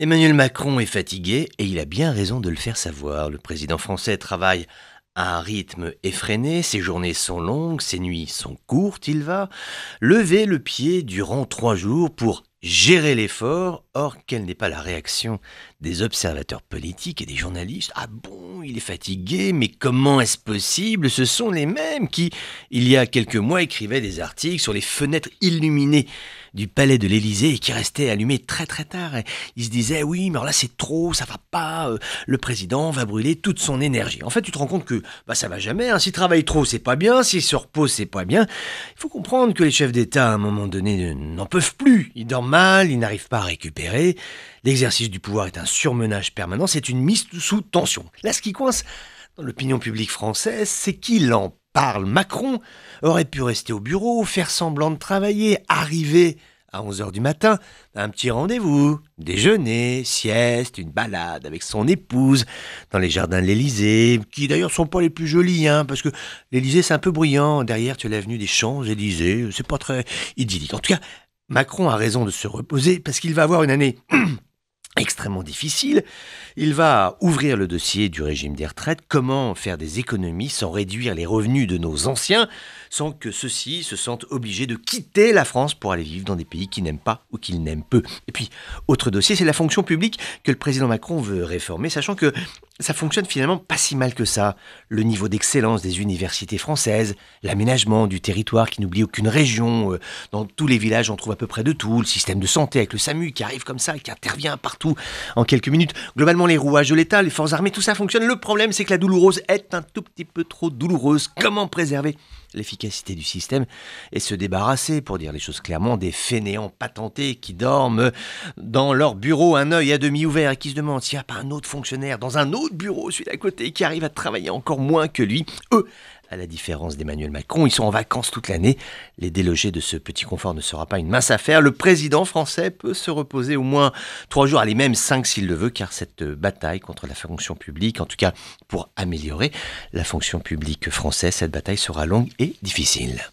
Emmanuel Macron est fatigué et il a bien raison de le faire savoir. Le président français travaille à un rythme effréné, ses journées sont longues, ses nuits sont courtes, il va lever le pied durant trois jours pour gérer l'effort quelle n'est pas la réaction des observateurs politiques et des journalistes Ah bon, il est fatigué, mais comment est-ce possible Ce sont les mêmes qui, il y a quelques mois, écrivaient des articles sur les fenêtres illuminées du palais de l'Élysée et qui restaient allumées très très tard. Ils se disaient oui, mais là c'est trop, ça va pas, euh, le président va brûler toute son énergie. En fait, tu te rends compte que bah, ça va jamais, hein. s'il travaille trop, c'est pas bien, s'il se repose, c'est pas bien. Il faut comprendre que les chefs d'État, à un moment donné, n'en peuvent plus. Ils dorment mal, ils n'arrivent pas à récupérer L'exercice du pouvoir est un surmenage permanent, c'est une mise sous tension. Là, ce qui coince dans l'opinion publique française, c'est qu'il en parle. Macron aurait pu rester au bureau, faire semblant de travailler, arriver à 11h du matin, un petit rendez-vous, déjeuner, sieste, une balade avec son épouse dans les jardins de l'Élysée, qui d'ailleurs sont pas les plus jolis, hein, parce que l'Élysée c'est un peu bruyant, derrière tu as l'avenue des Champs-Élysées, c'est pas très idyllique. En tout cas, Macron a raison de se reposer parce qu'il va avoir une année extrêmement difficile. Il va ouvrir le dossier du régime des retraites, comment faire des économies sans réduire les revenus de nos anciens, sans que ceux-ci se sentent obligés de quitter la France pour aller vivre dans des pays qu'ils n'aiment pas ou qu'ils n'aiment peu. Et puis, autre dossier, c'est la fonction publique que le président Macron veut réformer, sachant que ça fonctionne finalement pas si mal que ça. Le niveau d'excellence des universités françaises, l'aménagement du territoire qui n'oublie aucune région, euh, dans tous les villages on trouve à peu près de tout, le système de santé avec le SAMU qui arrive comme ça et qui intervient partout en quelques minutes. Globalement les rouages de l'État, les forces armées, tout ça fonctionne. Le problème c'est que la douloureuse est un tout petit peu trop douloureuse. Comment préserver l'efficacité du système et se débarrasser, pour dire les choses clairement, des fainéants patentés qui dorment dans leur bureau, un œil à demi ouvert, et qui se demandent s'il n'y a pas un autre fonctionnaire dans un autre bureau, celui d'à côté, qui arrive à travailler encore moins que lui. Eux, à la différence d'Emmanuel Macron, ils sont en vacances toute l'année. Les déloger de ce petit confort ne sera pas une mince affaire. Le président français peut se reposer au moins trois jours, allez même cinq s'il le veut, car cette bataille contre la fonction publique, en tout cas pour améliorer la fonction publique française, cette bataille sera longue et difficile.